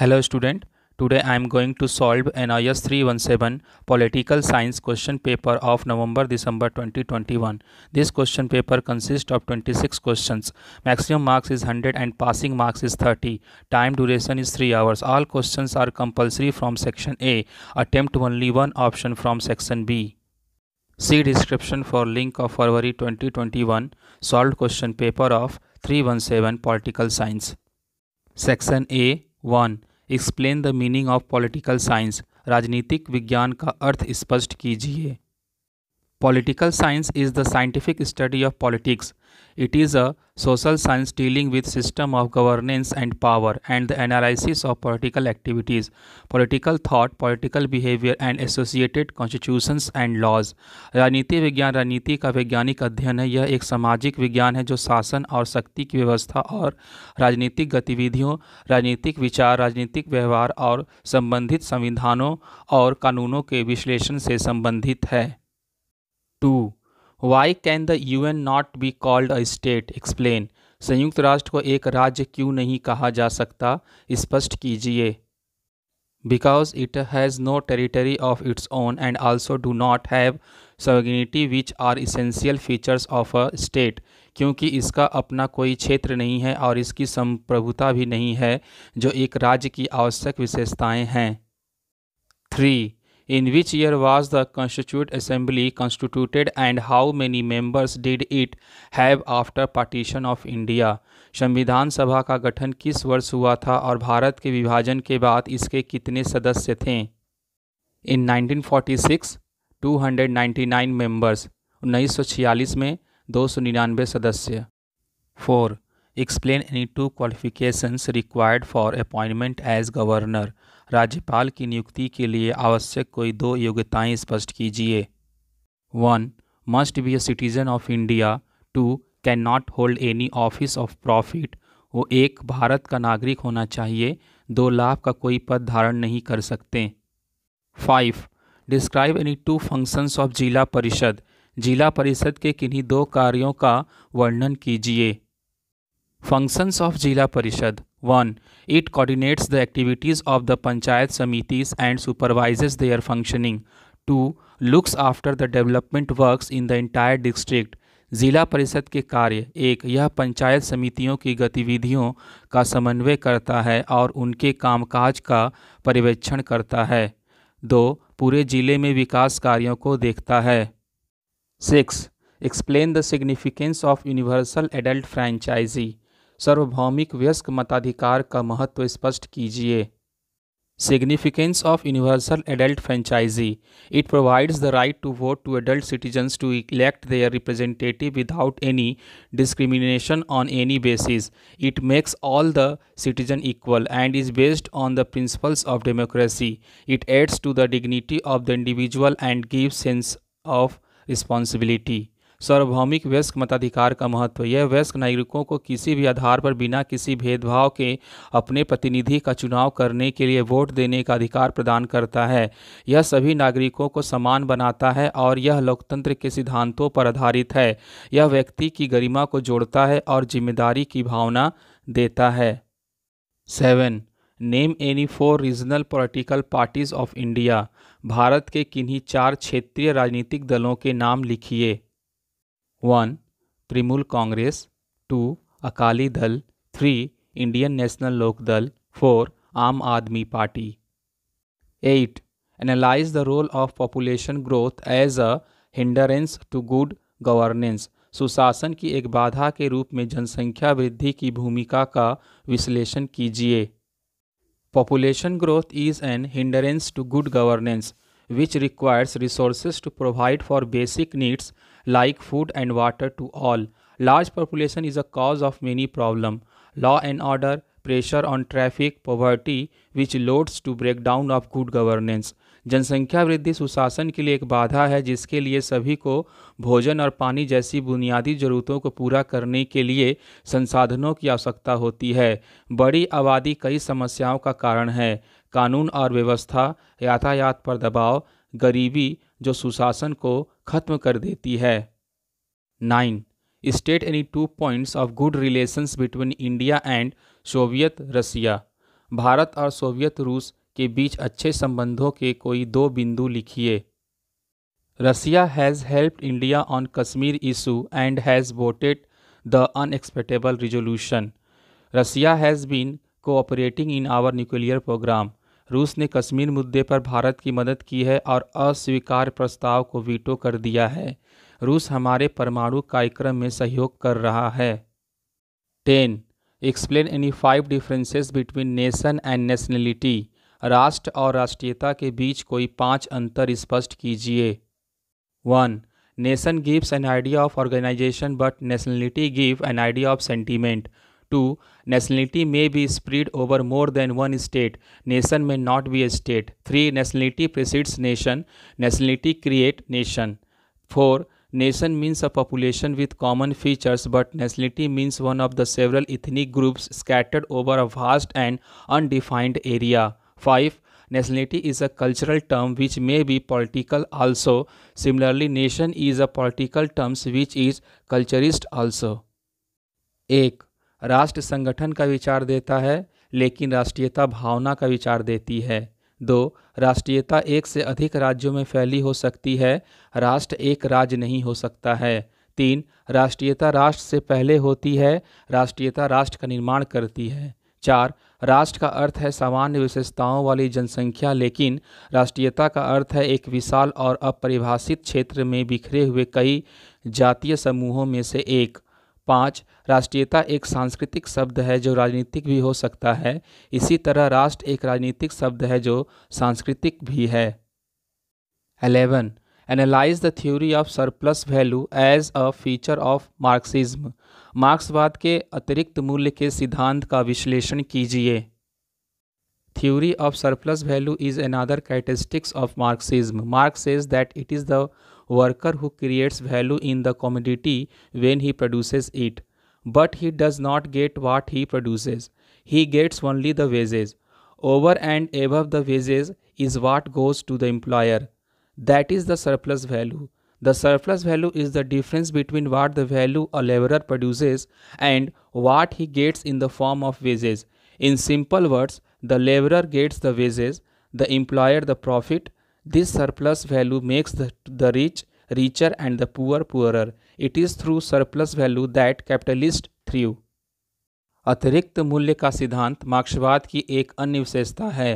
Hello student, today I am going to solve NIS 317 Political Science question paper of November-December 2021. This question paper consists of 26 questions. Maximum marks is 100 and passing marks is 30. Time duration is 3 hours. All questions are compulsory from section A. Attempt only one option from section B. See description for link of February 2021 solved question paper of 317 Political Science. Section A 1. Explain the meaning of political science राजनीतिक विज्ञान का अर्थ स्पष्ट कीजिए political science is the scientific study of politics it is a social science dealing with system of governance and power and the analysis of political activities political thought political behavior and associated constitutions and laws राजनीति विज्ञान राजनीति का वैज्ञानिक अध्ययन है यह एक सामाजिक विज्ञान है जो शासन और शक्ति की व्यवस्था और राजनीतिक गतिविधियों राजनीतिक विचार राजनीतिक व्यवहार और संबंधित संविधानों और कानूनों के विश्लेषण से संबंधित है two why can the U N not be called a state explain संयुक्त राष्ट्र को एक राज्य क्यों नहीं कहा जा सकता स्पष्ट कीजिए because it has no territory of its own and also do not have sovereignty which are essential features of a state क्योंकि इसका अपना कोई क्षेत्र नहीं है और इसकी संप्रभुता भी नहीं है जो एक राज्य की आवश्यक विशेषताएं हैं three In which year was the Constituent Assembly constituted and how many members did it have after partition of India? संविधान सभा का गठन किस वर्ष हुआ था और भारत के विभाजन के बाद इसके कितने सदस्य थे इन 1946 नाइन मेंबर्स छियालीस में दो सौ निन्यानवे सदस्य four explain any two qualifications required for appointment as governor राज्यपाल की नियुक्ति के लिए आवश्यक कोई दो योग्यताएं स्पष्ट कीजिए one must be a citizen of India two can not hold any office of profit वो एक भारत का नागरिक होना चाहिए दो लाभ का कोई पद धारण नहीं कर सकते five describe any two functions of Zila Parishad जिला परिषद के किन्हीं दो कार्यों का वर्णन कीजिए फंक्शंस ऑफ जिला परिषद 1. It coordinates the activities of the panchayat samitis and supervises their functioning. 2. Looks after the development works in the entire district. जिला परिषद के कार्य एक यह पंचायत समितियों की गतिविधियों का समन्वय करता है और उनके कामकाज का पर्यवेक्षण करता है दो पूरे जिले में विकास कार्यों को देखता है six explain the significance of universal adult franchise सार्वभौमिक व्यस्क मताधिकार का महत्व स्पष्ट कीजिए significance of universal adult franchise it provides the right to vote to adult citizens to elect their representative without any discrimination on any basis it makes all the citizen equal and is based on the principles of democracy it aids to the dignity of the individual and give sense of responsibility सार्वभौमिक वयस्क मताधिकार का महत्व यह वयस्क नागरिकों को किसी भी आधार पर बिना किसी भेदभाव के अपने प्रतिनिधि का चुनाव करने के लिए वोट देने का अधिकार प्रदान करता है यह सभी नागरिकों को समान बनाता है और यह लोकतंत्र के सिद्धांतों पर आधारित है यह व्यक्ति की गरिमा को जोड़ता है और जिम्मेदारी की भावना देता है seven name any four regional political parties of India भारत के किन्हीं चार क्षेत्रीय राजनीतिक दलों के नाम लिखिए one Trinamool Congress two Akali Dal three Indian National Lokdal four Aam Aadmi party eight analyse the role of population growth as a hindrance to good governance सुशासन की एक बाधा के रूप में जनसंख्या वृद्धि की भूमिका का विश्लेषण कीजिए population growth is an hindrance to good governance which requires resources to provide for basic needs like food and water to all. Large population is a cause of many problem. Law and order, pressure on traffic, poverty, which loads to breakdown of good governance. जनसंख्या वृद्धि सुशासन के लिए एक बाधा है जिसके लिए सभी को भोजन और पानी जैसी बुनियादी जरूरतों को पूरा करने के लिए संसाधनों की आवश्यकता होती है बड़ी आबादी कई समस्याओं का कारण है कानून और व्यवस्था यातायात पर दबाव गरीबी जो सुशासन को खत्म कर देती है nine state any two points of good relations between India and Soviet Russia भारत और सोवियत रूस के बीच अच्छे संबंधों के कोई दो बिंदु लिखिए Russia has helped India on Kashmir issue and has voted the unexpectable resolution Russia has been cooperating in our nuclear programme रूस ने कश्मीर मुद्दे पर भारत की मदद की है और अस्वीकार प्रस्ताव को वीटो कर दिया है रूस हमारे परमाणु कार्यक्रम में सहयोग कर रहा है ten explain any five differences between nation and nationality राष्ट्र और राष्ट्रीयता के बीच कोई पांच अंतर स्पष्ट कीजिए one nation gives an idea of organisation but nationality give an idea of sentiment 2. Nationality may be spread over more than one state. Nation may not be a state. 3. Nationality precedes nation. Nationality create nation. 4. Nation means a population with common features, but nationality means one of the several ethnic groups scattered over a vast and undefined area. 5. Nationality is a cultural term which may be political also. Similarly, nation is a political term which is culturist also. 1. राष्ट्र संगठन का विचार देता है लेकिन राष्ट्रीयता भावना का विचार देती है दो राष्ट्रीयता एक से अधिक राज्यों में फैली हो सकती है राष्ट्र एक राज्य नहीं हो सकता है तीन राष्ट्रीयता राष्ट्र से पहले होती है राष्ट्रीयता राष्ट्र का निर्माण करती है चार राष्ट्र का अर्थ है सामान्य विशेषताओं वाली जनसंख्या लेकिन राष्ट्रीयता का अर्थ है एक विशाल और अपरिभाषित क्षेत्र में बिखरे हुए कई जातीय समूहों में से एक पाँच राष्ट्रीयता एक सांस्कृतिक शब्द है जो राजनीतिक भी हो सकता है इसी तरह राष्ट्र एक राजनीतिक शब्द है जो सांस्कृतिक भी है eleven analyse the theory of surplus value as a feature of Marxism मार्क्सवाद के अतिरिक्त मूल्य के सिद्धांत का विश्लेषण कीजिए theory of surplus value is another characteristics of Marxism Marx is that it is the worker who creates value in the commodity when he produces it, but he does not get what he produces. He gets only the wages. Over and above the wages is what goes to the employer. That is the surplus value. The surplus value is the difference between what the value a laborer produces and what he gets in the form of wages. In simple words, the laborer gets the wages, the employer the profit, this surplus value makes the, the rich richer and the poor poorer. It is through surplus value that capitalists thrive. अतिरिक्त मूल्य का सिद्धांत मार्क्सवाद की एक अन्य विशेषता है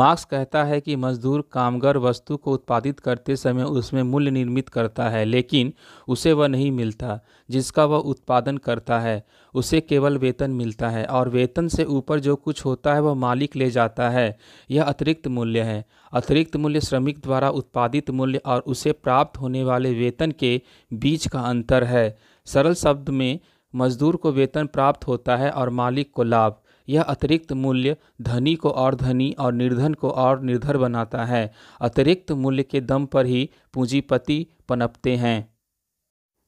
मार्क्स कहता है कि मजदूर कामगार वस्तु को उत्पादित करते समय उसमें मूल्य निर्मित करता है लेकिन उसे वह नहीं मिलता जिसका वह उत्पादन करता है उसे केवल वेतन मिलता है और वेतन से ऊपर जो कुछ होता है वह मालिक ले जाता है यह अतिरिक्त मूल्य है अतिरिक्त मूल्य श्रमिक द्वारा उत्पादित मूल्य और उसे प्राप्त होने वाले वेतन के बीच का अंतर है सरल शब्द में मजदूर को वेतन प्राप्त होता है और मालिक को लाभ यह अतिरिक्त मूल्य धनी को और धनी और निर्धन को और निर्धर बनाता है अतिरिक्त मूल्य के दम पर ही पूंजीपति पनपते हैं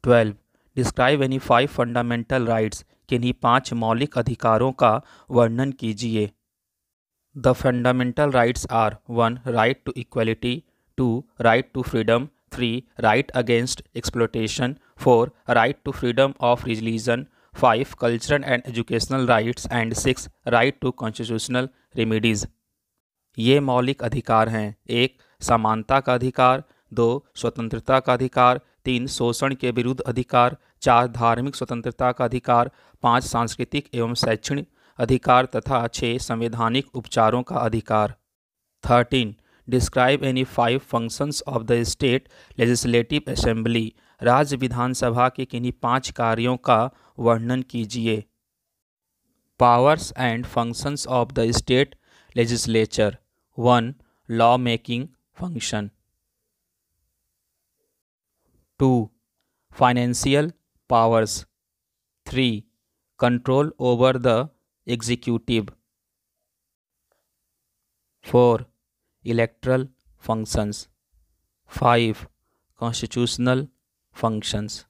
twelve describe any five fundamental rights किन्हीं पांच मौलिक अधिकारों का वर्णन कीजिए the fundamental rights are one right to equality two right to freedom three right against exploitation four right to freedom of religion five cultural and educational rights and six right to constitutional remedies ये मौलिक अधिकार हैं एक समानता का अधिकार दो स्वतंत्रता का अधिकार तीन शोषण के विरुद्ध अधिकार चार धार्मिक स्वतंत्रता का अधिकार पाँच सांस्कृतिक एवं शैक्षणिक अधिकार तथा छः संवैधानिक उपचारों का अधिकार thirteen describe any five functions of the state legislative assembly राज्य विधानसभा के किन्हीं पांच कार्यों का वर्णन कीजिए powers and functions of the state legislature one law making function two financial powers three control over the executive four electoral functions five constitutional functions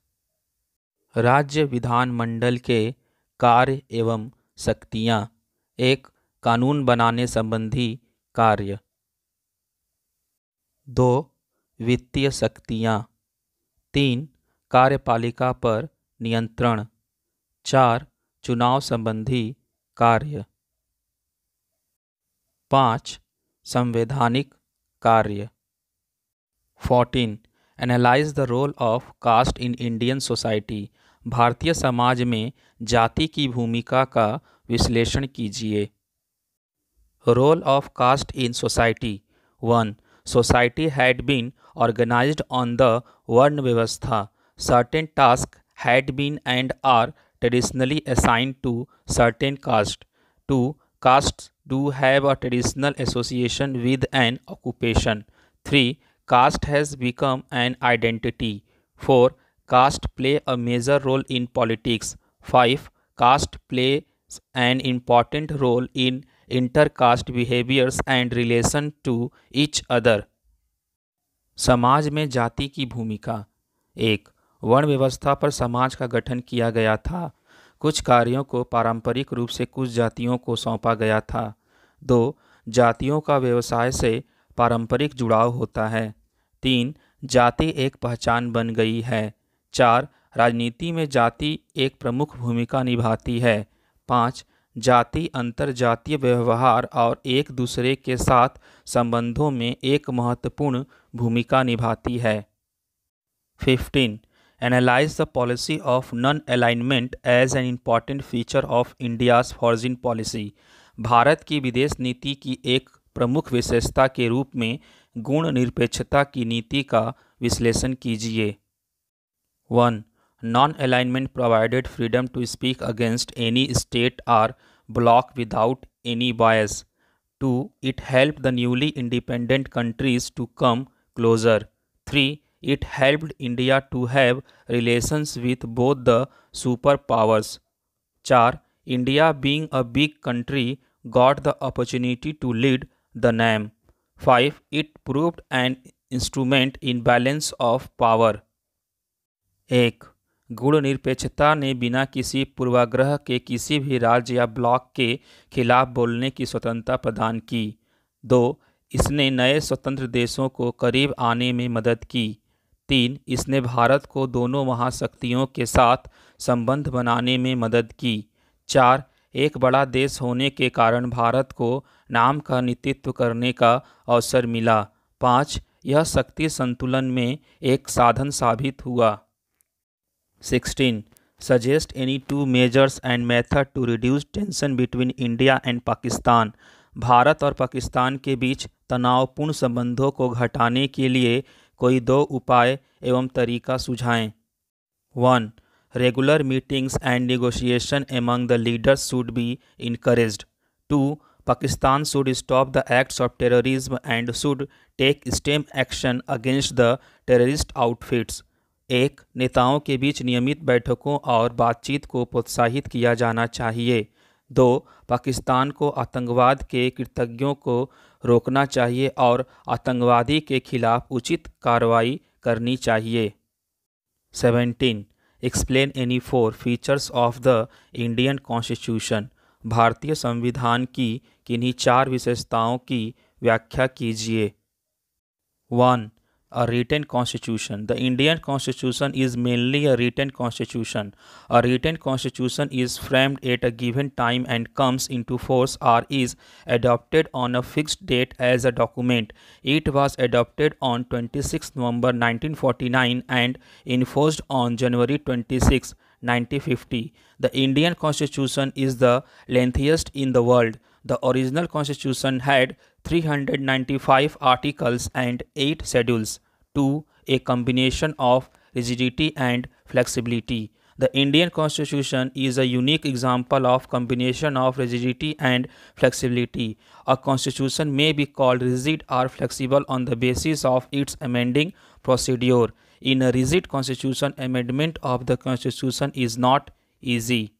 राज्य विधानमंडल के कार्य एवं शक्तियाँ एक कानून बनाने संबंधी कार्य दो वित्तीय शक्तियाँ तीन कार्यपालिका पर नियंत्रण चार चुनाव संबंधी कार्य पाँच संवैधानिक कार्य fourteen analyse the role of caste in Indian society भारतीय समाज में जाति की भूमिका का विश्लेषण कीजिए role of caste in society one society had been organise on the varna vyavastha certain task had been and are traditionally assigned to certain caste two castes do have a traditional association with an occupation. 3. Caste has become an identity. 4. Caste play a major role in politics. 5. Caste plays an important role in intercaste behaviors and relation to each other. समाज में जाति की भूमिका एक वर्ण व्यवस्था पर समाज का गठन किया गया था कुछ कार्यों को पारंपरिक रूप से कुछ जातियों को सौंपा गया था दो जातियों का व्यवसाय से पारंपरिक जुड़ाव होता है तीन जाति एक पहचान बन गई है चार राजनीति में जाति एक प्रमुख भूमिका निभाती है पाँच जाति अंतर जातीय व्यवहार और एक दूसरे के साथ संबंधों में एक महत्वपूर्ण भूमिका निभाती है fifteen analyse the policy of non-alignment as an important feature of India's foreign policy. भारत की विदेश नीति की एक प्रमुख विशेषता के रूप में गुण निरपेक्षता की नीति का विश्लेषण कीजिए one non alignment provided freedom to speak against any state or bloc without any bias two it help the newly independent countries to come closer three it helped India to have relations with both the super powers चार India being a big country got the opportunity to lead the NAM five it proved an instrument in balance of power एक निरपेक्षता ने बिना किसी पूर्वाग्रह के किसी भी राज्य या ब्लॉक के खिलाफ बोलने की स्वतंत्रता प्रदान की दो इसने नए स्वतंत्र देशों को करीब आने में मदद की तीन इसने भारत को दोनों महाशक्तियों के साथ संबंध बनाने में मदद की चार एक बड़ा देश होने के कारण भारत को नाम का नेतृत्व करने का अवसर मिला पाँच यह शक्ति संतुलन में एक साधन साबित हुआ sixteen suggest any two measures and method to reduce tension between India and Pakistan भारत और पाकिस्तान के बीच तनावपूर्ण संबंधों को घटाने के लिए कोई दो उपाय एवं तरीका सुझाएं one regular meetings and negotiation among the leaders should be encouraged two Pakistan should stop the acts of terrorism and should take stern action against the terrorist outfits एक नेताओं के बीच नियमित बैठकों और बातचीत को प्रोत्साहित किया जाना चाहिए दो पाकिस्तान को आतंकवाद के कृतज्ञों को रोकना चाहिए और आतंकवादी के खिलाफ उचित कार्रवाई करनी चाहिए seventeen explain any four features of the Indian constitution भारतीय संविधान की किन्हीं चार विशेषताओं की व्याख्या कीजिए one a written constitution. The Indian constitution is mainly a written constitution. A written constitution is framed at a given time and comes into force or is adopted on a fixed date as a document. It was adopted on 26 November 1949 and enforced on January 26, 1950. The Indian constitution is the lengthiest in the world. The original constitution had 395 articles and 8 schedules, to a combination of rigidity and flexibility. The Indian constitution is a unique example of combination of rigidity and flexibility. A constitution may be called rigid or flexible on the basis of its amending procedure. In a rigid constitution, amendment of the constitution is not easy.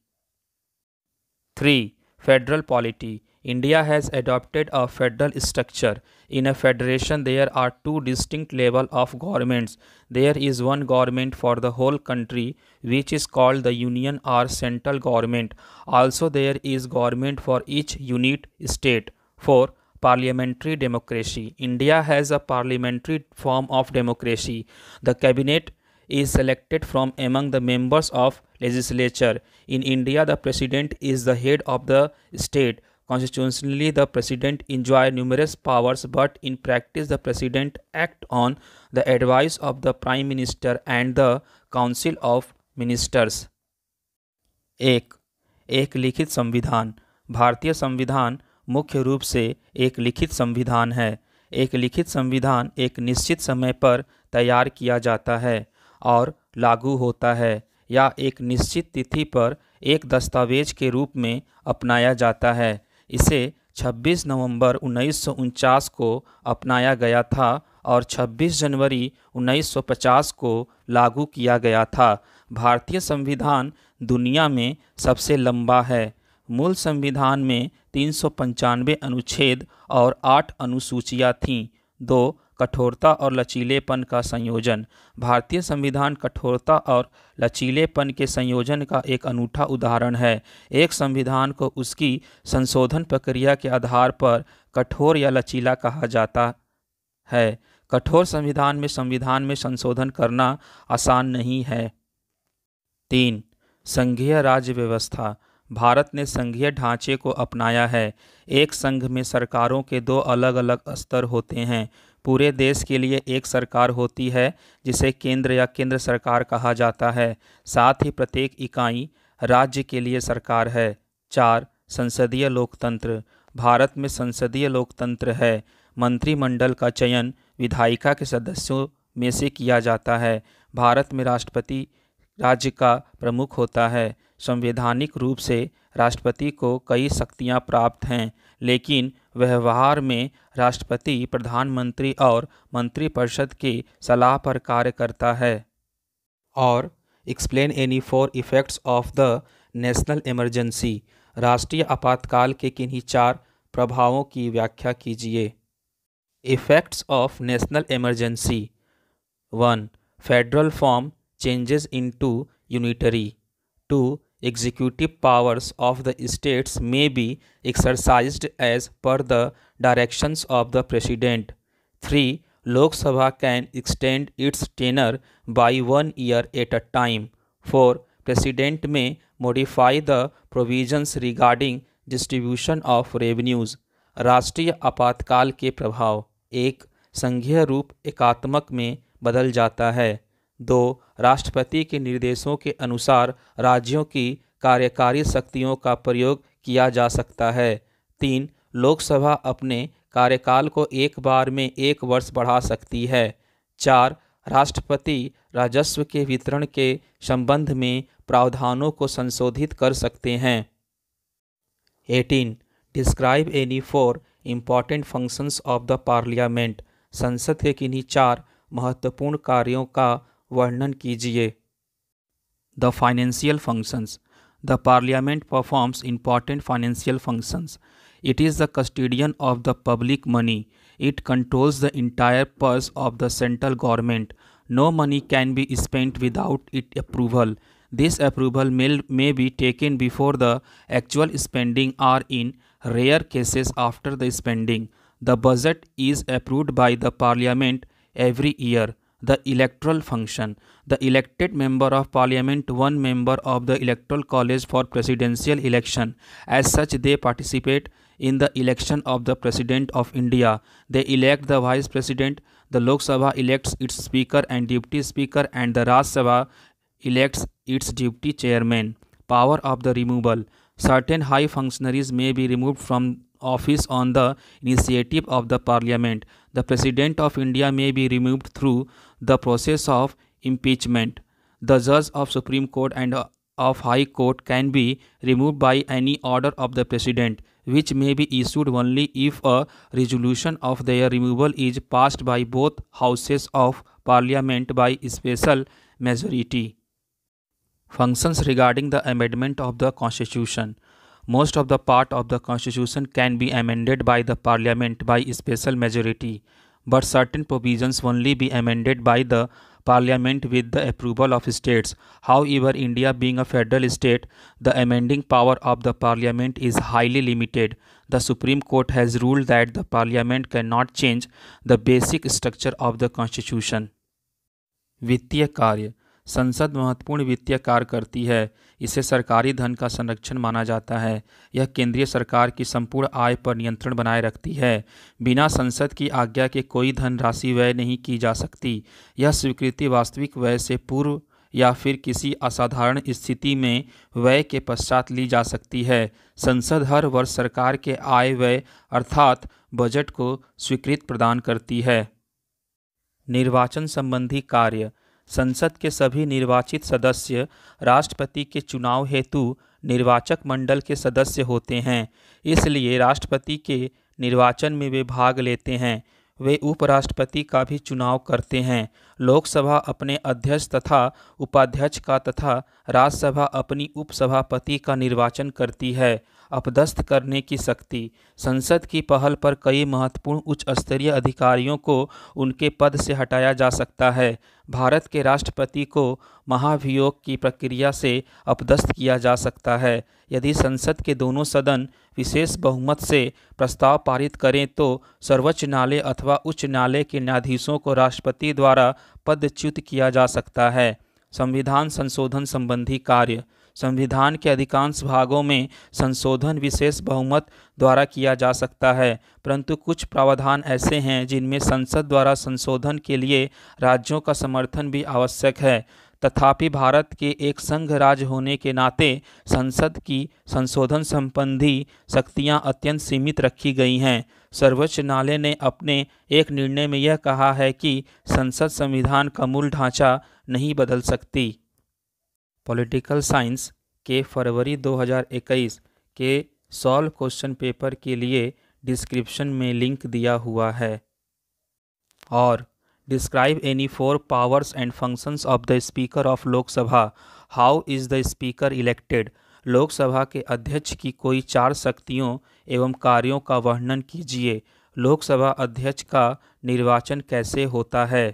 3. Federal polity India has adopted a federal structure. In a federation, there are two distinct levels of governments. There is one government for the whole country, which is called the union or central government. Also, there is government for each unit state. 4. Parliamentary democracy. India has a parliamentary form of democracy. The cabinet is selected from among the members of legislature. In India, the president is the head of the state Constitutionally, the president enjoy numerous powers, but in practice, the president act on the advice of the prime minister and the council of ministers. एक एक लिखित संविधान भारतीय संविधान मुख्य रूप से एक लिखित संविधान है एक लिखित संविधान एक निश्चित समय पर तैयार किया जाता है और लागू होता है या एक निश्चित तिथि पर एक दस्तावेज के रूप में अपनाया जाता है इसे 26 नवंबर उन्नीस को अपनाया गया था और 26 जनवरी 1950 को लागू किया गया था भारतीय संविधान दुनिया में सबसे लंबा है मूल संविधान में तीन अनुच्छेद और आठ अनुसूचियां थीं दो कठोरता और लचीलेपन का संयोजन भारतीय संविधान कठोरता और लचीलेपन के संयोजन का एक अनूठा उदाहरण है एक संविधान को उसकी संशोधन प्रक्रिया के आधार पर कठोर या लचीला कहा जाता है कठोर संविधान में संविधान में संशोधन करना आसान नहीं है तीन संघीय राज्य व्यवस्था भारत ने संघीय ढांचे को अपनाया है एक संघ में सरकारों के दो अलग अलग स्तर होते हैं पूरे देश के लिए एक सरकार होती है जिसे केंद्र या केंद्र सरकार कहा जाता है साथ ही प्रत्येक इकाई राज्य के लिए सरकार है चार संसदीय लोकतंत्र भारत में संसदीय लोकतंत्र है मंत्रिमंडल का चयन विधायिका के सदस्यों में से किया जाता है भारत में राष्ट्रपति राज्य का प्रमुख होता है संवैधानिक रूप से राष्ट्रपति को कई शक्तियाँ प्राप्त हैं लेकिन व्यवहार में राष्ट्रपति प्रधानमंत्री और मंत्रिपरिषद की सलाह पर कार्य करता है और explain any four effects of the national emergency राष्ट्रीय आपातकाल के किन्हीं चार प्रभावों की व्याख्या कीजिए effects of national emergency one federal form changes into unitary two executive powers of the states may be exercise as per the directions of the president three Lok Sabha can extend its tenure by one year at a time four president may modify the provisions regarding distribution of revenues राष्ट्रीय आपातकाल के प्रभाव एक संघीय रूप एकात्मक में बदल जाता है दो राष्ट्रपति के निर्देशों के अनुसार राज्यों की कार्यकारी शक्तियों का प्रयोग किया जा सकता है तीन लोकसभा अपने कार्यकाल को एक बार में एक वर्ष बढ़ा सकती है चार राष्ट्रपति राजस्व के वितरण के संबंध में प्रावधानों को संशोधित कर सकते हैं eighteen describe any four important functions of the parliament संसद के किन्हीं चार महत्वपूर्ण कार्यों का वर्णन कीजिए the financial functions the parliament performs important financial functions it is the custodian of the public money it controls the entire purse of the central government no money can be spent without it approval this approval may be taken before the actual spending or in rare cases after the spending. The budget is approved by the parliament every year the electoral function. The elected member of parliament, one member of the electoral college for presidential election. As such, they participate in the election of the president of India. They elect the vice president. The Lok Sabha elects its speaker and deputy speaker, and the Raj Sabha elects its deputy chairman. Power of the removal. Certain high functionaries may be removed from office on the initiative of the parliament. The president of India may be removed through the process of impeachment. The judge of Supreme Court and uh, of High Court can be removed by any order of the President, which may be issued only if a resolution of their removal is passed by both houses of Parliament by special majority. Functions regarding the amendment of the Constitution most of the part of the constitution can be amended by the parliament by special majority but certain provisions only be amended by the parliament with the approval of states. However, India being a federal state, the amending power of the parliament is highly limited. The Supreme Court has ruled that the parliament cannot change the basic structure of the constitution. वित्तीय कार्य संसद महत्वपूर्ण वित्तीय कार्य करती है इसे सरकारी धन का संरक्षण माना जाता है यह केंद्रीय सरकार की संपूर्ण आय पर नियंत्रण बनाए रखती है बिना संसद की आज्ञा के कोई धन राशि व्यय नहीं की जा सकती यह स्वीकृति वास्तविक व्यय से पूर्व या फिर किसी असाधारण स्थिति में व्यय के पश्चात ली जा सकती है संसद हर वर्ष सरकार के आय व्यय अर्थात बजट को स्वीकृत प्रदान करती है निर्वाचन संबंधी कार्य संसद के सभी निर्वाचित सदस्य राष्ट्रपति के चुनाव हेतु निर्वाचक मंडल के सदस्य होते हैं इसलिए राष्ट्रपति के निर्वाचन में वे भाग लेते हैं वे उपराष्ट्रपति का भी चुनाव करते हैं लोकसभा अपने अध्यक्ष तथा उपाध्यक्ष का तथा राज्यसभा अपनी उपसभापति का निर्वाचन करती है अपदस्थ करने की शक्ति संसद की पहल पर कई महत्वपूर्ण उच्च स्तरीय अधिकारियों को उनके पद से हटाया जा सकता है भारत के राष्ट्रपति को महाभियोग की प्रक्रिया से अपदस्थ किया जा सकता है यदि संसद के दोनों सदन विशेष बहुमत से प्रस्ताव पारित करें तो सर्वोच्च न्यायालय अथवा उच्च न्यायालय के न्यायाधीशों को राष्ट्रपति द्वारा पदच्युत किया जा सकता है संविधान संशोधन संबंधी कार्य संविधान के अधिकांश भागों में संशोधन विशेष बहुमत द्वारा किया जा सकता है परंतु कुछ प्रावधान ऐसे हैं जिनमें संसद द्वारा संशोधन के लिए राज्यों का समर्थन भी आवश्यक है तथापि भारत के एक संघ राज्य होने के नाते संसद की संशोधन संबंधी शक्तियां अत्यंत सीमित रखी गई हैं सर्वोच्च न्यायालय ने अपने एक निर्णय में यह कहा है कि संसद संविधान का मूल ढांचा नहीं बदल सकती पॉलिटिकल साइंस के फरवरी 2021 के सॉल्व क्वेश्चन पेपर के लिए डिस्क्रिप्शन में लिंक दिया हुआ है और describe any four powers and functions of the speaker of Lok Sabha how is the speaker elected Lok Sabha के अध्यक्ष की कोई चार शक्तियों एवं कार्यों का वर्णन कीजिए लोकसभा अध्यक्ष का निर्वाचन कैसे होता है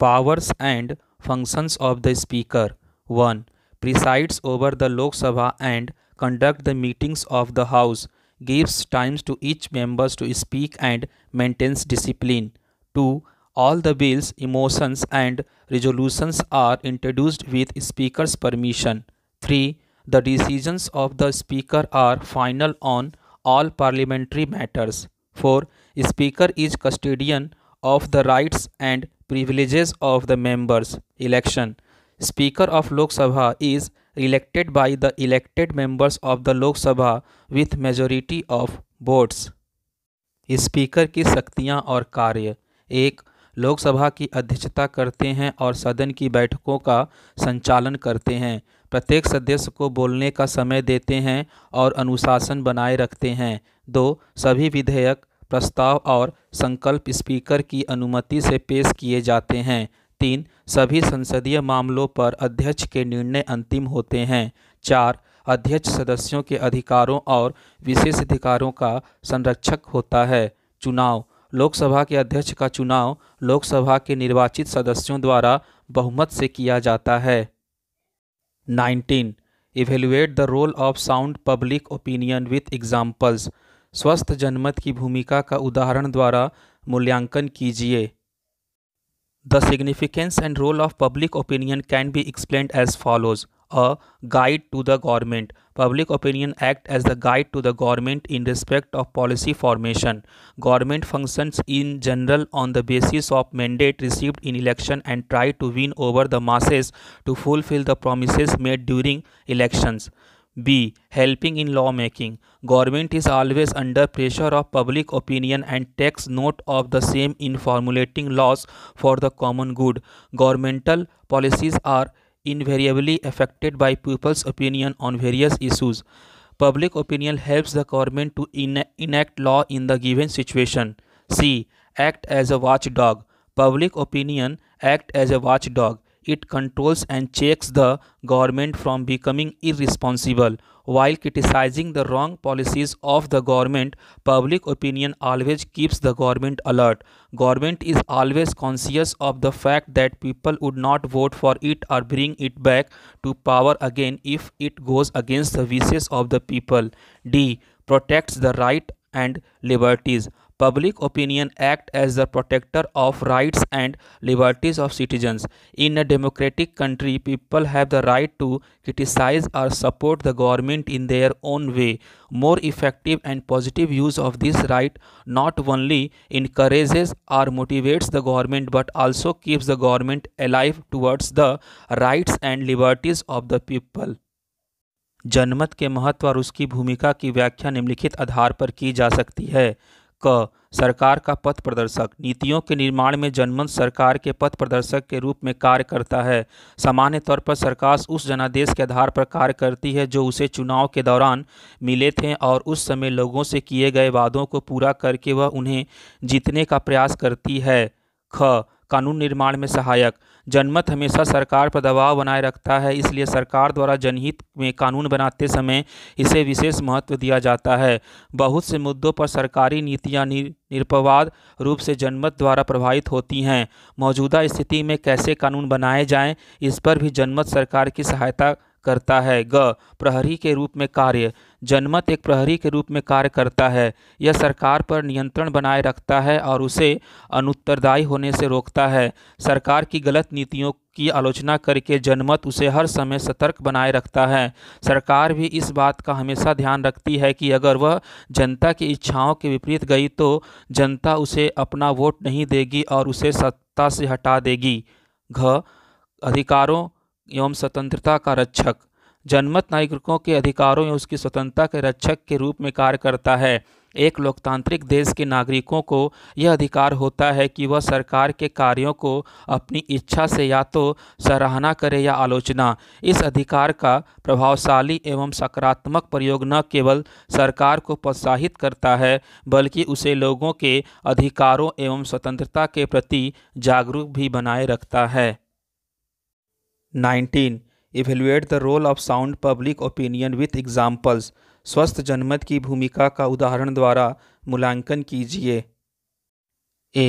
powers and functions of the speaker 1. Presides over the Lok Sabha and conduct the meetings of the House, gives times to each members to speak and maintains discipline. 2. All the bills, motions, and resolutions are introduced with speaker's permission. 3. The decisions of the speaker are final on all parliamentary matters. 4. Speaker is custodian of the rights and privileges of the members. Election speaker of Lok Sabha is elected by the elected members of the Lok Sabha with majority of votes speaker की शक्तियाँ और कार्य एक लोकसभा की अध्यक्षता करते हैं और सदन की बैठकों का संचालन करते हैं प्रत्येक सदस्य को बोलने का समय देते हैं और अनुशासन बनाए रखते हैं दो सभी विधेयक प्रस्ताव और संकल्प स्पीकर की अनुमति से पेश किए जाते हैं तीन सभी संसदीय मामलों पर अध्यक्ष के निर्णय अंतिम होते हैं चार अध्यक्ष सदस्यों के अधिकारों और विशेषाधिकारों का संरक्षक होता है चुनाव लोकसभा के अध्यक्ष का चुनाव लोकसभा के निर्वाचित सदस्यों द्वारा बहुमत से किया जाता है 19. Evaluate the role of sound public opinion with examples स्वस्थ जनमत की भूमिका का उदाहरण द्वारा मूल्यांकन कीजिए The significance and role of public opinion can be explained as follows. A guide to the government. Public opinion act as the guide to the government in respect of policy formation. Government functions in general on the basis of mandate received in election and try to win over the masses to fulfill the promises made during elections. B. Helping in lawmaking. Government is always under pressure of public opinion and takes note of the same in formulating laws for the common good. Governmental policies are invariably affected by people's opinion on various issues. Public opinion helps the government to enact law in the given situation. C. Act as a watchdog. Public opinion act as a watchdog it controls and checks the government from becoming irresponsible. While criticizing the wrong policies of the government, public opinion always keeps the government alert. Government is always conscious of the fact that people would not vote for it or bring it back to power again if it goes against the wishes of the people. D. Protects the right and liberties public opinion act as the protector of rights and liberties of citizens in a democratic country people have the right to criticise or support the government in their own way more effective and positive use of this right not only encourages or motivates the government but also keeps the government alive towards the rights and liberties of the people जनमत के महत्व और उसकी भूमिका की व्याख्या निम्नलिखित आधार पर की जा सकती है क सरकार का पथ प्रदर्शक नीतियों के निर्माण में जनमंच सरकार के पथ प्रदर्शक के रूप में कार्य करता है सामान्य तौर पर सरकार उस जनादेश के आधार पर कार्य करती है जो उसे चुनाव के दौरान मिले थे और उस समय लोगों से किए गए वादों को पूरा करके वह उन्हें जीतने का प्रयास करती है ख कानून निर्माण में सहायक जनमत हमेशा सरकार पर दबाव बनाए रखता है इसलिए सरकार द्वारा जनहित में कानून बनाते समय इसे विशेष महत्व दिया जाता है बहुत से मुद्दों पर सरकारी नीतियाँ निरपवाद रूप से जनमत द्वारा प्रभावित होती हैं मौजूदा स्थिति में कैसे कानून बनाए जाएं इस पर भी जनमत सरकार की सहायता करता है ग प्रहरी के रूप में कार्य जनमत एक प्रहरी के रूप में कार्य करता है यह सरकार पर नियंत्रण बनाए रखता है और उसे अनुत्तरदायी होने से रोकता है सरकार की गलत नीतियों की आलोचना करके जनमत उसे हर समय सतर्क बनाए रखता है सरकार भी इस बात का हमेशा ध्यान रखती है कि अगर वह जनता की इच्छाओं के विपरीत गई तो जनता उसे अपना वोट नहीं देगी और उसे सत्ता से हटा देगी घ अधिकारों एवं स्वतंत्रता का रक्षक जनमत नागरिकों के अधिकारों या उसकी स्वतंत्रता के रक्षक के रूप में कार्य करता है एक लोकतांत्रिक देश के नागरिकों को यह अधिकार होता है कि वह सरकार के कार्यों को अपनी इच्छा से या तो सराहना करे या आलोचना इस अधिकार का प्रभावशाली एवं सकारात्मक प्रयोग न केवल सरकार को प्रोत्साहित करता है बल्कि उसे लोगों के अधिकारों एवं स्वतंत्रता के प्रति जागरूक भी बनाए रखता है 19 evaluate the role of sound public opinion with examples स्वस्थ जनमत की भूमिका का उदाहरण द्वारा मूल्यांकन कीजिए A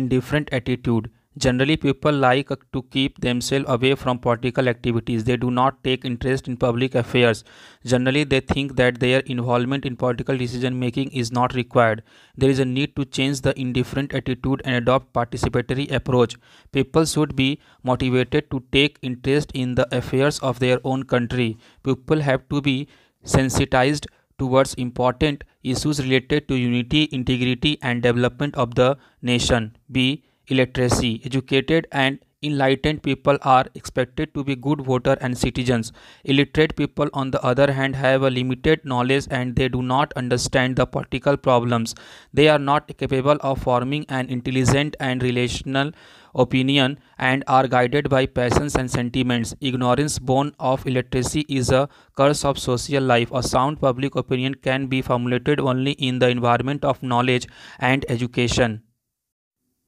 in different attitude Generally, people like to keep themselves away from political activities. They do not take interest in public affairs. Generally, they think that their involvement in political decision making is not required. There is a need to change the indifferent attitude and adopt participatory approach. People should be motivated to take interest in the affairs of their own country. People have to be sensitized towards important issues related to unity, integrity and development of the nation. B illiteracy. Educated and enlightened people are expected to be good voters and citizens. Illiterate people, on the other hand, have a limited knowledge and they do not understand the political problems. They are not capable of forming an intelligent and relational opinion and are guided by passions and sentiments. Ignorance born of illiteracy is a curse of social life. A sound public opinion can be formulated only in the environment of knowledge and education.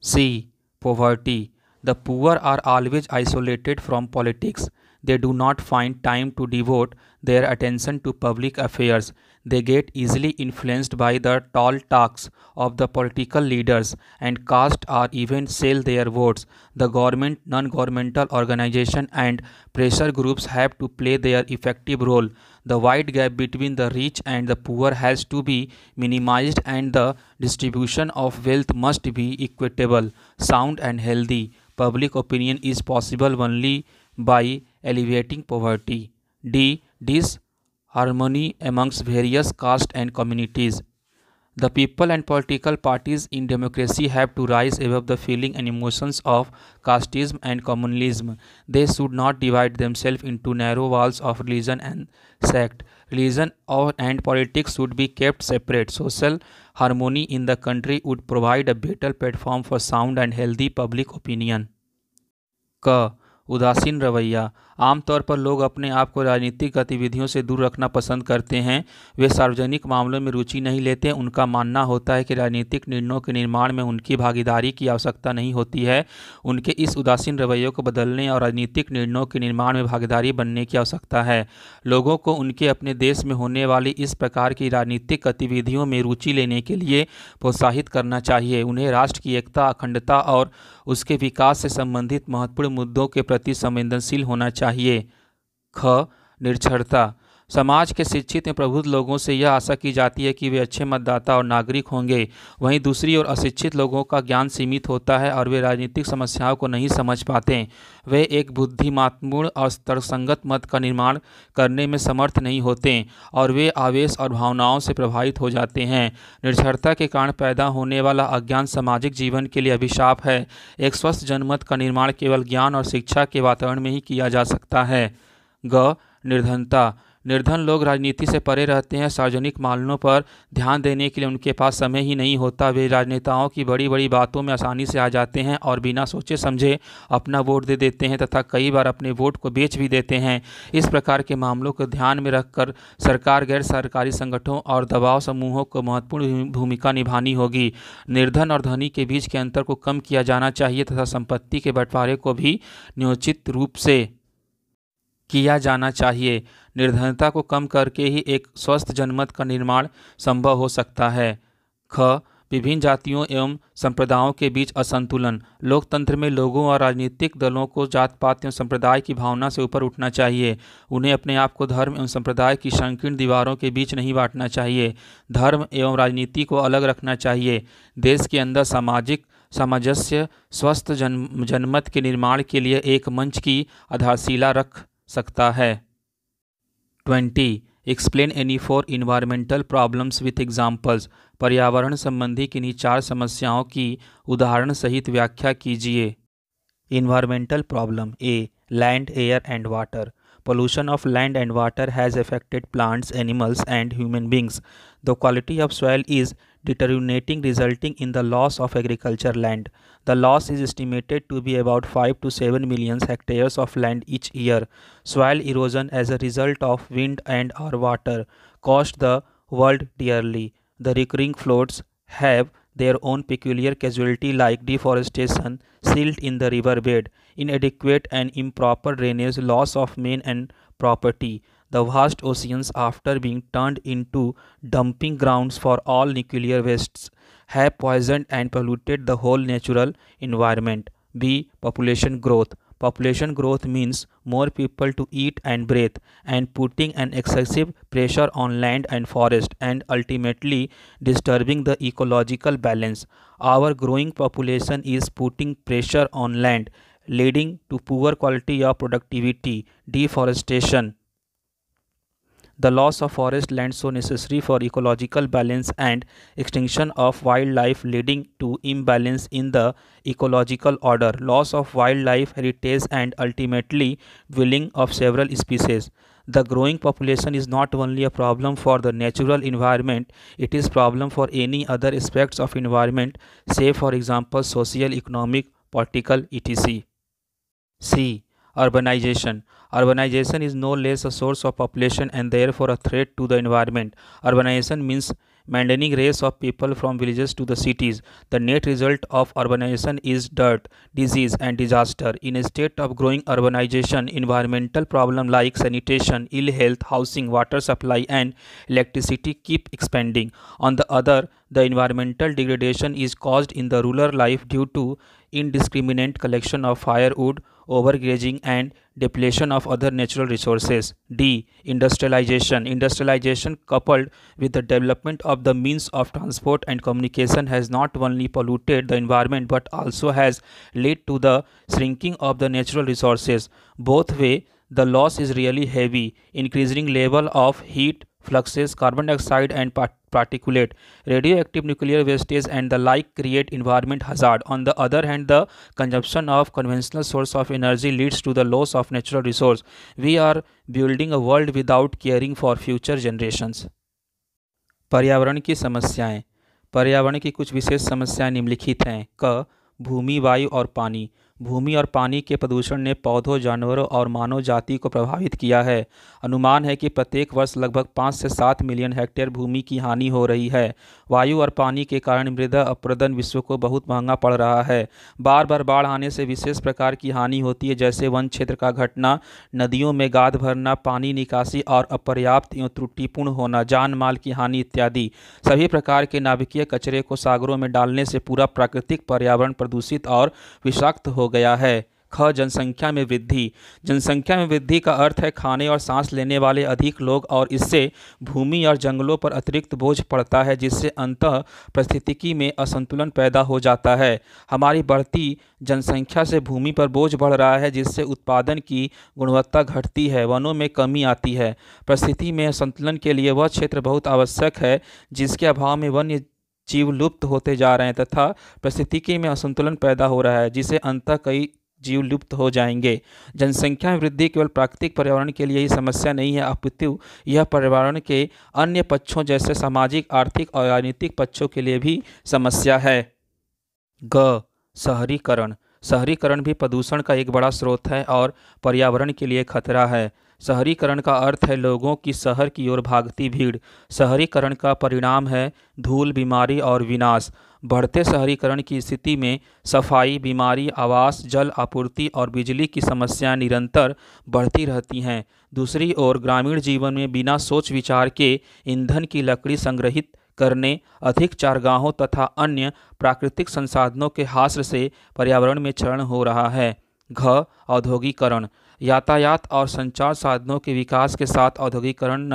C. Poverty. The poor are always isolated from politics. They do not find time to devote their attention to public affairs. They get easily influenced by the tall talks of the political leaders and cast or even sell their votes. The government, non governmental organization, and pressure groups have to play their effective role the wide gap between the rich and the poor has to be minimized and the distribution of wealth must be equitable, sound and healthy. Public opinion is possible only by alleviating poverty. D. Disharmony amongst various castes and communities. The people and political parties in democracy have to rise above the feeling and emotions of casteism and communalism. They should not divide themselves into narrow walls of religion and sect. Religion or, and politics should be kept separate. Social harmony in the country would provide a better platform for sound and healthy public opinion. उदासीन रवैया आमतौर पर लोग अपने आप को राजनीतिक गतिविधियों से दूर रखना पसंद करते हैं वे सार्वजनिक मामलों में रुचि नहीं लेते उनका मानना होता है कि राजनीतिक निर्णयों के निर्माण में उनकी भागीदारी की आवश्यकता नहीं होती है उनके इस उदासीन रवैयों को बदलने और राजनीतिक निर्णयों के निर्माण में भागीदारी बनने की आवश्यकता है लोगों को उनके अपने देश में होने वाली इस प्रकार की राजनीतिक गतिविधियों में रुचि लेने के लिए प्रोत्साहित करना चाहिए उन्हें राष्ट्र की एकता अखंडता और उसके विकास से संबंधित महत्वपूर्ण मुद्दों के प्रति संवेदनशील होना चाहिए ख निरक्षरता समाज के शिक्षित एवं प्रबुद्ध लोगों से यह आशा की जाती है कि वे अच्छे मतदाता और नागरिक होंगे वहीं दूसरी ओर अशिक्षित लोगों का ज्ञान सीमित होता है और वे राजनीतिक समस्याओं को नहीं समझ पाते वे एक बुद्धिमात्मूर्ण और तर्कसंगत मत का निर्माण करने में समर्थ नहीं होते और वे आवेश और भावनाओं से प्रभावित हो जाते हैं निर्झरता के कारण पैदा होने वाला अज्ञान सामाजिक जीवन के लिए अभिशाप है एक स्वस्थ जनमत का निर्माण केवल ज्ञान और शिक्षा के वातावरण में ही किया जा सकता है ग निर्धनता निर्धन लोग राजनीति से परे रहते हैं सार्वजनिक मामलों पर ध्यान देने के लिए उनके पास समय ही नहीं होता वे राजनेताओं की बड़ी बड़ी बातों में आसानी से आ जाते हैं और बिना सोचे समझे अपना वोट दे देते हैं तथा कई बार अपने वोट को बेच भी देते हैं इस प्रकार के मामलों को ध्यान में रखकर सरकार गैर सरकारी संगठनों और दबाव समूहों को महत्वपूर्ण भूमिका निभानी होगी निर्धन और धनी के बीच के अंतर को कम किया जाना चाहिए तथा संपत्ति के बंटवारे को भी नियोजित रूप से किया जाना चाहिए निर्धनता को कम करके ही एक स्वस्थ जनमत का निर्माण संभव हो सकता है ख विभिन्न जातियों एवं संप्रदायों के बीच असंतुलन लोकतंत्र में लोगों और राजनीतिक दलों को जात पात एवं संप्रदाय की भावना से ऊपर उठना चाहिए उन्हें अपने आप को धर्म एवं संप्रदाय की संकीर्ण दीवारों के बीच नहीं बांटना चाहिए धर्म एवं राजनीति को अलग रखना चाहिए देश के अंदर सामाजिक सामंजस्य स्वस्थ जन जनमत के निर्माण के लिए एक मंच की आधारशिला रख सकता है twenty explain any four environmental problems with examples पर्यावरण संबंधी किन्हीं चार समस्याओं की उदाहरण सहित व्याख्या कीजिए environmental problem A land air and water pollution of land and water has affected plants animals and human beings the quality of soil is deteriorating resulting in the loss of agriculture land The loss is estimated to be about 5 to 7 million hectares of land each year. Soil erosion as a result of wind and or water cost the world dearly. The recurring floods have their own peculiar casualty like deforestation, silt in the riverbed, inadequate and improper drainage, loss of men and property. The vast oceans after being turned into dumping grounds for all nuclear wastes have poisoned and polluted the whole natural environment. B. Population growth. Population growth means more people to eat and breathe and putting an excessive pressure on land and forest and ultimately disturbing the ecological balance. Our growing population is putting pressure on land leading to poor quality of productivity, deforestation, the loss of forest land so necessary for ecological balance and extinction of wildlife leading to imbalance in the ecological order, loss of wildlife heritage and ultimately dwelling of several species. The growing population is not only a problem for the natural environment, it is problem for any other aspects of environment, say for example social, economic, political, etc. C. Urbanization Urbanization is no less a source of population and therefore a threat to the environment. Urbanization means maintaining race of people from villages to the cities. The net result of urbanization is dirt, disease and disaster. In a state of growing urbanization, environmental problems like sanitation, ill health, housing, water supply and electricity keep expanding. On the other, the environmental degradation is caused in the rural life due to indiscriminate collection of firewood, overgrazing and depletion of other natural resources. D. Industrialization. Industrialization coupled with the development of the means of transport and communication has not only polluted the environment but also has led to the shrinking of the natural resources. Both way, the loss is really heavy, increasing level of heat, fluxes, carbon dioxide and part particulate, radioactive nuclear wastage and the like create environment hazard. On the other hand, the consumption of conventional source of energy leads to the loss of natural resource. We are building a world without caring for future generations. पर्यावरण की समस्याएं पर्यावरण की कुछ विशेष समस्याएं निम्नलिखित हैं क भूमि वायु और पानी भूमि और पानी के प्रदूषण ने पौधों जानवरों और मानव जाति को प्रभावित किया है अनुमान है कि प्रत्येक वर्ष लगभग पाँच से सात मिलियन हेक्टेयर भूमि की हानि हो रही है वायु और पानी के कारण मृदा अप्रदन विश्व को बहुत महंगा पड़ रहा है बार बार बाढ़ आने से विशेष प्रकार की हानि होती है जैसे वन क्षेत्र का घटना नदियों में गाद भरना पानी निकासी और अपर्याप्त एवं त्रुटिपूर्ण होना जान माल की हानि इत्यादि सभी प्रकार के नाभिकीय कचरे को सागरों में डालने से पूरा प्राकृतिक पर्यावरण प्रदूषित और विषाक्त हो गया है ख जनसंख्या में वृद्धि जनसंख्या में वृद्धि का अर्थ है खाने और सांस लेने वाले अधिक लोग और इससे भूमि और जंगलों पर अतिरिक्त बोझ पड़ता है जिससे अंत परिस्थितिकी में असंतुलन पैदा हो जाता है हमारी बढ़ती जनसंख्या से भूमि पर बोझ बढ़ रहा है जिससे उत्पादन की गुणवत्ता घटती है वनों में कमी आती है परिस्थिति में असंतुलन के लिए वह क्षेत्र बहुत आवश्यक है जिसके अभाव में वन्य जीव लुप्त होते जा रहे हैं तथा परिस्थितिकी में असंतुलन पैदा हो रहा है जिसे अंतः कई जीव लुप्त हो जाएंगे जनसंख्या में वृद्धि केवल प्राकृतिक पर्यावरण के लिए ही समस्या नहीं है अपितु यह पर्यावरण के अन्य पक्षों जैसे सामाजिक आर्थिक और राजनीतिक पक्षों के लिए भी समस्या है ग शहरीकरण शहरीकरण भी प्रदूषण का एक बड़ा स्रोत है और पर्यावरण के लिए खतरा है शहरीकरण का अर्थ है लोगों की शहर की ओर भागती भीड़ शहरीकरण का परिणाम है धूल बीमारी और विनाश बढ़ते शहरीकरण की स्थिति में सफाई बीमारी आवास जल आपूर्ति और बिजली की समस्याएं निरंतर बढ़ती रहती हैं दूसरी ओर ग्रामीण जीवन में बिना सोच विचार के ईंधन की लकड़ी संग्रहित करने अधिक चारगाहों तथा अन्य प्राकृतिक संसाधनों के हास्र से पर्यावरण में क्षरण हो रहा है घ औद्योगिकरण यातायात और संचार साधनों के विकास के साथ औद्योगिकरण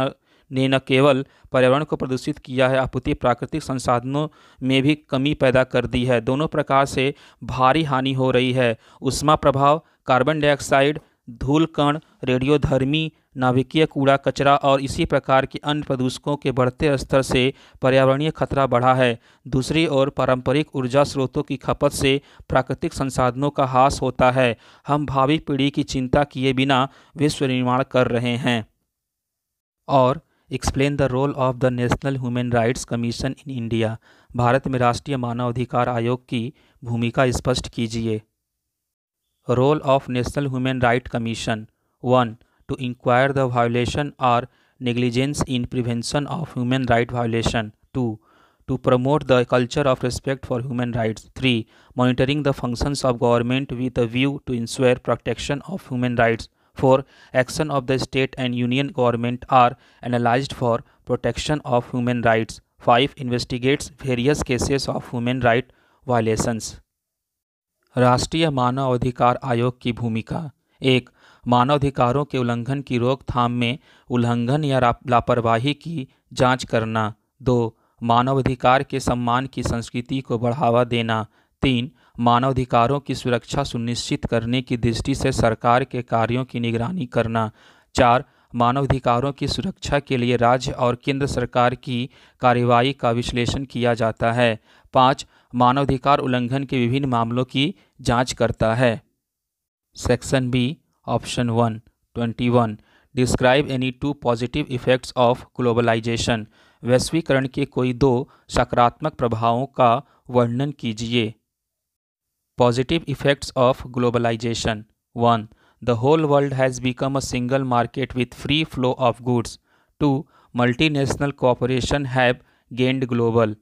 ने न केवल पर्यावरण को प्रदूषित किया है अपितु प्राकृतिक संसाधनों में भी कमी पैदा कर दी है दोनों प्रकार से भारी हानि हो रही है उष्मा प्रभाव कार्बन डाइऑक्साइड धूल कण रेडियोधर्मी नाभिकीय कूड़ा कचरा और इसी प्रकार के अन्य प्रदूषकों के बढ़ते स्तर से पर्यावरणीय खतरा बढ़ा है दूसरी ओर पारंपरिक ऊर्जा स्रोतों की खपत से प्राकृतिक संसाधनों का हास होता है हम भावी पीढ़ी की चिंता किए बिना विश्व निर्माण कर रहे हैं और explain the role of the national human rights commission in India भारत में राष्ट्रीय मानवाधिकार आयोग की भूमिका स्पष्ट कीजिए Role of National Human Rights Commission 1. To inquire the violation or negligence in prevention of human rights violation. 2. To promote the culture of respect for human rights. 3. Monitoring the functions of government with a view to ensure protection of human rights. 4. Action of the state and union government are analyzed for protection of human rights. 5. Investigates various cases of human rights violations. राष्ट्रीय मानव अधिकार आयोग की भूमिका एक मानवाधिकारों के उल्लंघन की रोकथाम में उल्लंघन या लापरवाही की जांच करना दो मानवाधिकार के सम्मान की संस्कृति को बढ़ावा देना तीन मानवाधिकारों की सुरक्षा सुनिश्चित करने की दृष्टि से सरकार के कार्यों की निगरानी करना चार मानवाधिकारों की सुरक्षा के लिए राज्य और केंद्र सरकार की कार्रवाई का विश्लेषण किया जाता है पाँच मानवाधिकार उल्लंघन के विभिन्न मामलों की जांच करता है section B option one twenty one describe any two positive effects of globalisation वैश्वीकरण के कोई दो सकारात्मक प्रभावों का वर्णन कीजिए positive effects of globalisation one the whole world has become a single market with free flow of goods two multinational corporation have gained global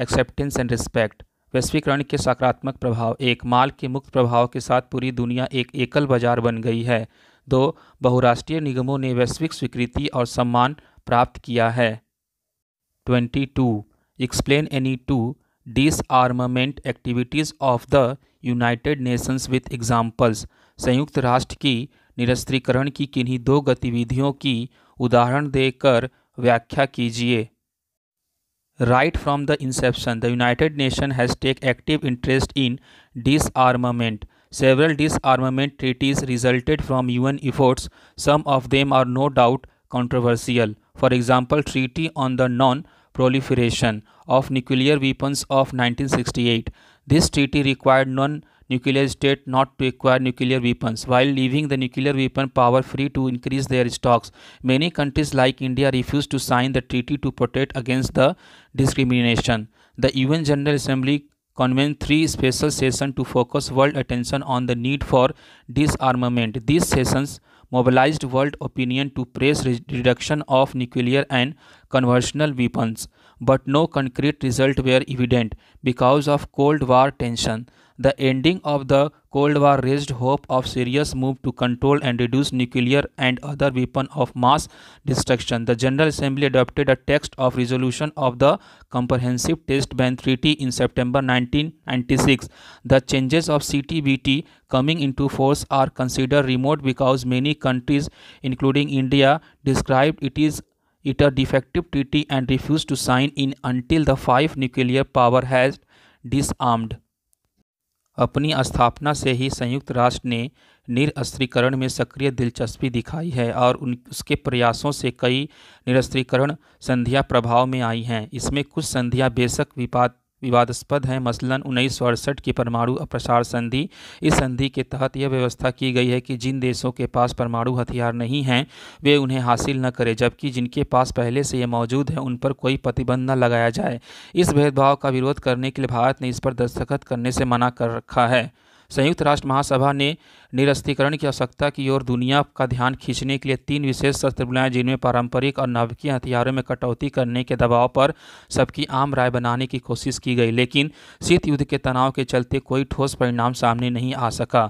acceptance and respect वैश्वीकरण के सकारात्मक प्रभाव एक माल के मुक्त प्रभाव के साथ पूरी दुनिया एक एकल बाजार बन गई है दो बहुराष्ट्रीय निगमों ने वैश्विक स्वीकृति और सम्मान प्राप्त किया है twenty two explain any two disarmament activities of the United Nations with examples संयुक्त राष्ट्र की निरस्त्रीकरण की किन्हीं दो गतिविधियों की उदाहरण देकर व्याख्या कीजिए Right from the inception, the United Nations has taken active interest in disarmament. Several disarmament treaties resulted from UN efforts. Some of them are no doubt controversial. For example, Treaty on the Non-Proliferation of Nuclear Weapons of 1968. This treaty required non-nuclear state not to acquire nuclear weapons while leaving the nuclear weapon power free to increase their stocks. Many countries like India refused to sign the treaty to protect against the discrimination. The UN General Assembly convened three special sessions to focus world attention on the need for disarmament. These sessions mobilized world opinion to press reduction of nuclear and conventional weapons, but no concrete results were evident because of Cold War tension. The ending of the Cold War raised hope of serious move to control and reduce nuclear and other weapons of mass destruction. The General Assembly adopted a text of resolution of the Comprehensive Test Ban Treaty in September 1996. The changes of CTBT coming into force are considered remote because many countries, including India, described it is it a defective treaty and refused to sign in until the five nuclear power has disarmed. अपनी स्थापना से ही संयुक्त राष्ट्र ने निरस्त्रीकरण में सक्रिय दिलचस्पी दिखाई है और उन उसके प्रयासों से कई निरस्त्रीकरण संधियां प्रभाव में आई हैं इसमें कुछ संधियां बेशक विपाद विवादास्पद हैं मसलन उन्नीस की परमाणु अप्रसार संधि इस संधि के तहत यह व्यवस्था की गई है कि जिन देशों के पास परमाणु हथियार नहीं हैं वे उन्हें हासिल न करें जबकि जिनके पास पहले से ये मौजूद हैं उन पर कोई प्रतिबंध न लगाया जाए इस भेदभाव का विरोध करने के लिए भारत ने इस पर दस्तखत करने से मना कर रखा है संयुक्त राष्ट्र महासभा ने निरस्तीकरण की आवश्यकता की ओर दुनिया का ध्यान खींचने के लिए तीन विशेष शस्त्र बुलाएं जिनमें पारंपरिक और नाभिकीय हथियारों में कटौती करने के दबाव पर सबकी आम राय बनाने की कोशिश की गई लेकिन शीत युद्ध के तनाव के चलते कोई ठोस परिणाम सामने नहीं आ सका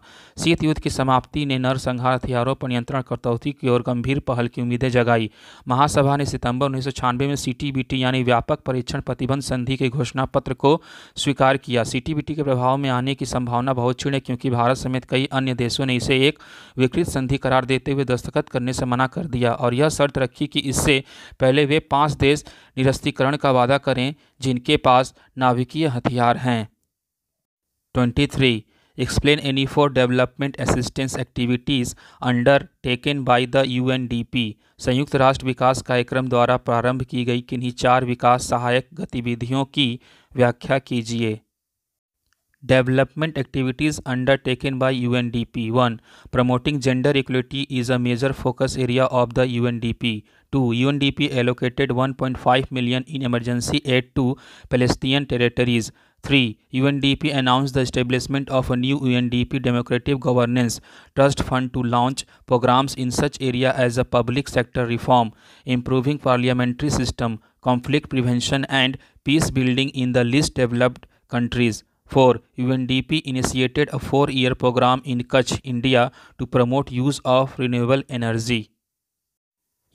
शीत युद्ध की समाप्ति ने नरसंहार हथियारों पर नियंत्रण कटौती की ओर गंभीर पहल की उम्मीदें जगाई महासभा ने सितंबर उन्नीस में सी यानी व्यापक परीक्षण प्रतिबंध संधि के घोषणा पत्र को स्वीकार किया सी के प्रभाव में आने की संभावना बहुत क्षीण है क्योंकि भारत समेत कई अन्य देश कांग्रेस ने इसे एक विकृत संधि करार देते हुए दस्तखत करने से मना कर दिया और यह शर्त रखी कि इससे पहले वे पांच देश निरस्तीकरण का वादा करें जिनके पास नाभिकीय हथियार हैं twenty three any four development assistance activities undertaken by the U संयुक्त राष्ट्र विकास कार्यक्रम द्वारा प्रारंभ की गई किन्हीं चार विकास सहायक गतिविधियों की व्याख्या कीजिए development activities undertaken by UNDP. 1. Promoting gender equality is a major focus area of the UNDP. 2. UNDP allocated 1.5 million in emergency aid to Palestinian territories. 3. UNDP announced the establishment of a new UNDP Democratic Governance Trust Fund to launch programs in such area as a public sector reform, improving parliamentary system, conflict prevention and peace building in the least developed countries. Four, UNDP initiated a four-year program in Kutch, India to promote use of renewable energy.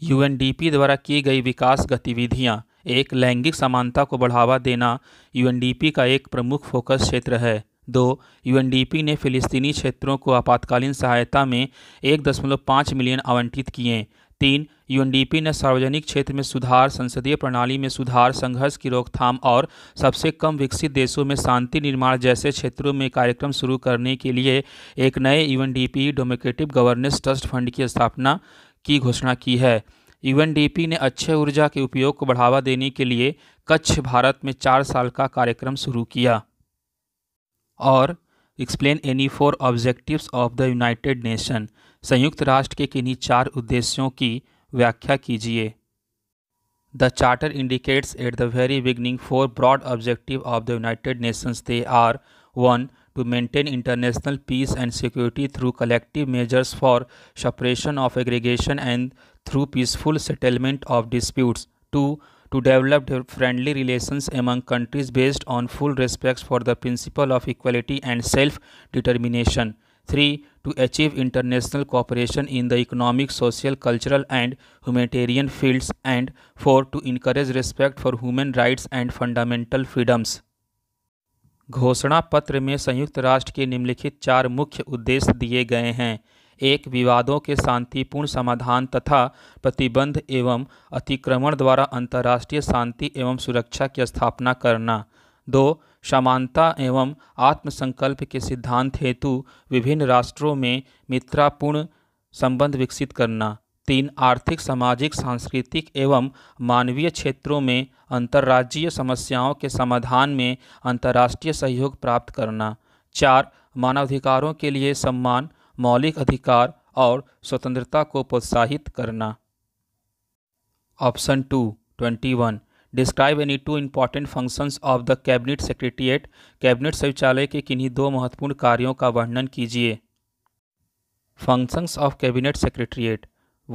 P द्वारा की गई विकास गतिविधियां एक लैंगिक समानता को बढ़ावा देना पी का एक प्रमुख फोकस क्षेत्र है दो पी ने फिलिस्तीनी क्षेत्रों को आपातकालीन सहायता में एक दशमलव पाँच मिलियन आवंटित किए तीन यूएनडीपी ने सार्वजनिक क्षेत्र में सुधार संसदीय प्रणाली में सुधार संघर्ष की रोकथाम और सबसे कम विकसित देशों में शांति निर्माण जैसे क्षेत्रों में कार्यक्रम शुरू करने के लिए एक नए UNDP democratic governance trust fund की स्थापना की घोषणा की है यूएनडीपी ने अच्छे ऊर्जा के उपयोग को बढ़ावा देने के लिए कच्छ भारत में चार साल का कार्यक्रम शुरू किया और explain any four objectives of the United Nation संयुक्त राष्ट्र के किन्हीं चार उद्देश्यों की व्याख्या कीजिए the charter indicates at the very beginning four broad objective of the United Nations they are one to maintain international peace and security through collective measures for separation of aggregation and through peaceful settlement of disputes two to develop friendly relations among countries based on full respect for the principal of equality and self determination three to achieve international cooperation in the economic, social, cultural and humanitarian fields and 4. To encourage respect for human rights and fundamental freedoms. घोषणा पत्र में संयुक्त राष्ट्र के निम्नलिखित चार मुख्य उद्देश्य दिए गए हैं एक विवादों के शांतिपूर्ण समाधान तथा प्रतिबंध एवं अतिक्रमण द्वारा अंतर्राष्ट्रीय शांति एवं सुरक्षा की स्थापना करना दो समानता एवं आत्मसंकल्प के सिद्धांत हेतु विभिन्न राष्ट्रों में मित्रापूर्ण संबंध विकसित करना तीन आर्थिक सामाजिक सांस्कृतिक एवं मानवीय क्षेत्रों में अंतर्राज्यीय समस्याओं के समाधान में अंतर्राष्ट्रीय सहयोग प्राप्त करना चार मानवाधिकारों के लिए सम्मान मौलिक अधिकार और स्वतंत्रता को प्रोत्साहित करना option two twenty one describe any two important functions of the cabinet secretariat cabinet शौचालय के किन्हीं दो महत्वपूर्ण कार्यों का वर्णन कीजिए functions of cabinet secretariat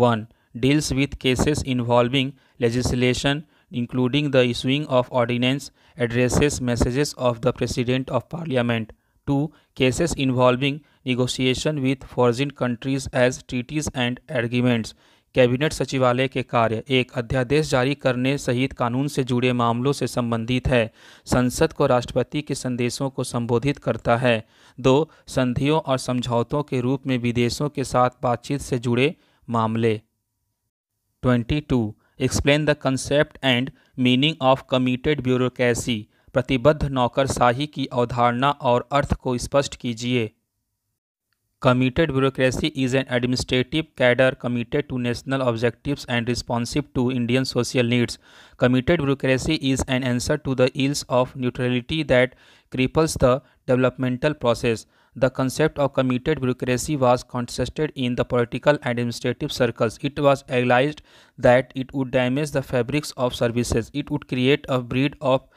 one deals with cases involving legislation including the issuing of ordinance addresses messages of the president of parliament two cases involving negotiation with foreign countries as treaties and agreements cabinet सचिवालय के कार्य एक अध्यादेश जारी करने सहित कानून से जुड़े मामलों से संबंधित है संसद को राष्ट्रपति के संदेशों को संबोधित करता है दो संधियों और समझौतों के रूप में विदेशों के साथ बातचीत से जुड़े मामले 22 explain the concept and meaning of committed bureaucracy प्रतिबद्ध नौकरशाही की अवधारणा और अर्थ को स्पष्ट कीजिए Committed bureaucracy is an administrative cadre committed to national objectives and responsive to Indian social needs. Committed bureaucracy is an answer to the ills of neutrality that cripples the developmental process. The concept of committed bureaucracy was contested in the political administrative circles. It was realized that it would damage the fabrics of services. It would create a breed of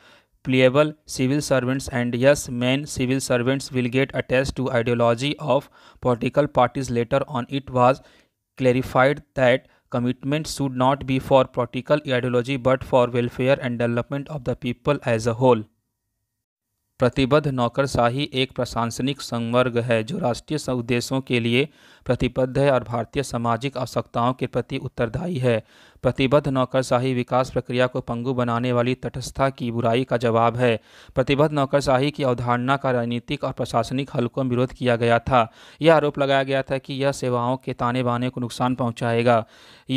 pliable civil servants and yes men civil servants will get attached to ideology of political parties later on it was clarified that commitment should not be for political ideology but for welfare and development of the people as a whole प्रतिबद्ध नौकरशाही एक प्रशासनिक संवर्ग है जो राष्ट्रीय उद्देश्यों के लिए प्रतिबद्ध है और भारतीय सामाजिक आवश्यकताओं के प्रति उत्तरदायी है प्रतिबद्ध नौकरशाही विकास प्रक्रिया को पंगु बनाने वाली तटस्थता की बुराई का जवाब है प्रतिबद्ध नौकरशाही की अवधारणा का राजनीतिक और प्रशासनिक हलकों में विरोध किया गया था यह आरोप लगाया गया था कि यह सेवाओं के ताने बाने को नुकसान पहुँचाएगा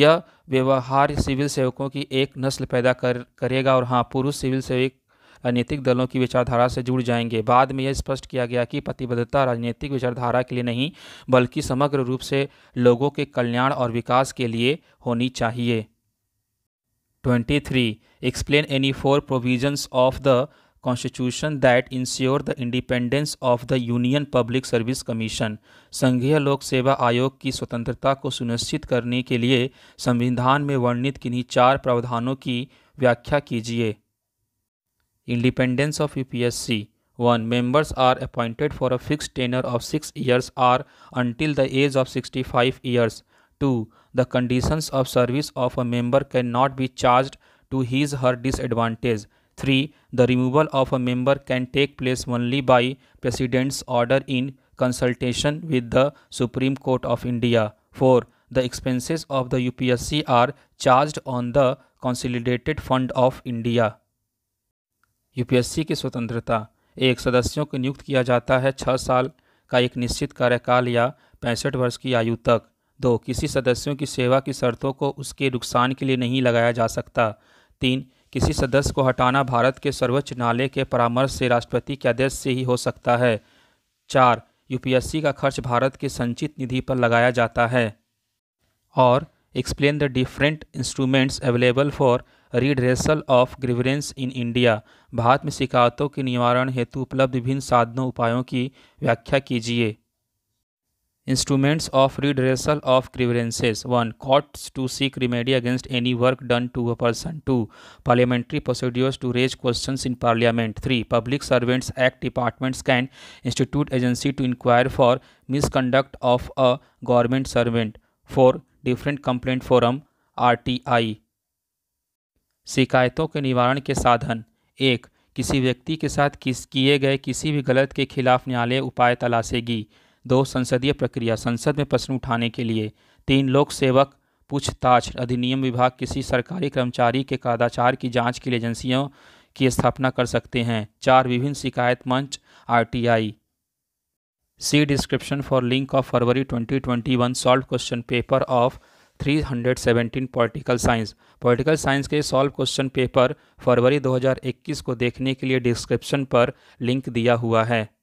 यह व्यवहार सिविल सेवकों की एक नस्ल पैदा कर करेगा और हाँ पुरुष सिविल सेविक राजनीतिक दलों की विचारधारा से जुड़ जाएंगे बाद में यह स्पष्ट किया गया कि प्रतिबद्धता राजनीतिक विचारधारा के लिए नहीं बल्कि समग्र रूप से लोगों के कल्याण और विकास के लिए होनी चाहिए 23. Explain any four provisions of the constitution that ensure the independence of the Union Public Service Commission संघीय लोक सेवा आयोग की स्वतंत्रता को सुनिश्चित करने के लिए संविधान में वर्णित किन्हीं चार प्रावधानों की व्याख्या कीजिए Independence of UPSC 1. Members are appointed for a fixed tenure of 6 years or until the age of 65 years. 2. The conditions of service of a member cannot be charged to his her disadvantage. 3. The removal of a member can take place only by President's order in consultation with the Supreme Court of India. 4. The expenses of the UPSC are charged on the Consolidated Fund of India. UPSC की स्वतंत्रता एक सदस्यों को नियुक्त किया जाता है छः साल का एक निश्चित कार्यकाल या पैंसठ वर्ष की आयु तक दो किसी सदस्यों की सेवा की शर्तों को उसके नुकसान के लिए नहीं लगाया जा सकता तीन किसी सदस्य को हटाना भारत के सर्वोच्च न्यायालय के परामर्श से राष्ट्रपति के आदेश से ही हो सकता है चार यूपीएससी का खर्च भारत के संचित निधि पर लगाया जाता है और explain the different instruments available for redressal of grievance in India भारत में शिकायतों के निवारण हेतु उपलब्ध विभिन्न साधनों उपायों की व्याख्या कीजिए instruments of redressal of grievances one courts to seek remedy against any work done to a person two parliamentary procedures to raise question in parliament three public servants act departments can institute agency to inquire for misconduct of a government servant four different complaint forum R T I शिकायतों के निवारण के साधन एक किसी व्यक्ति के साथ किस किए गए किसी भी गलत के खिलाफ न्यायालय उपाय तलाशेगी दो संसदीय प्रक्रिया संसद में प्रश्न उठाने के लिए तीन लोक सेवक पूछताछ अधिनियम विभाग किसी सरकारी कर्मचारी के कदाचार की जांच के लिए एजेंसियों की स्थापना कर सकते हैं चार विभिन्न शिकायत मंच RTI see description for link of February 2021 solve question paper of 317 political science political science के सॉल्व क्वेश्चन पेपर फरवरी 2021 को देखने के लिए डिस्क्रिप्शन पर लिंक दिया हुआ है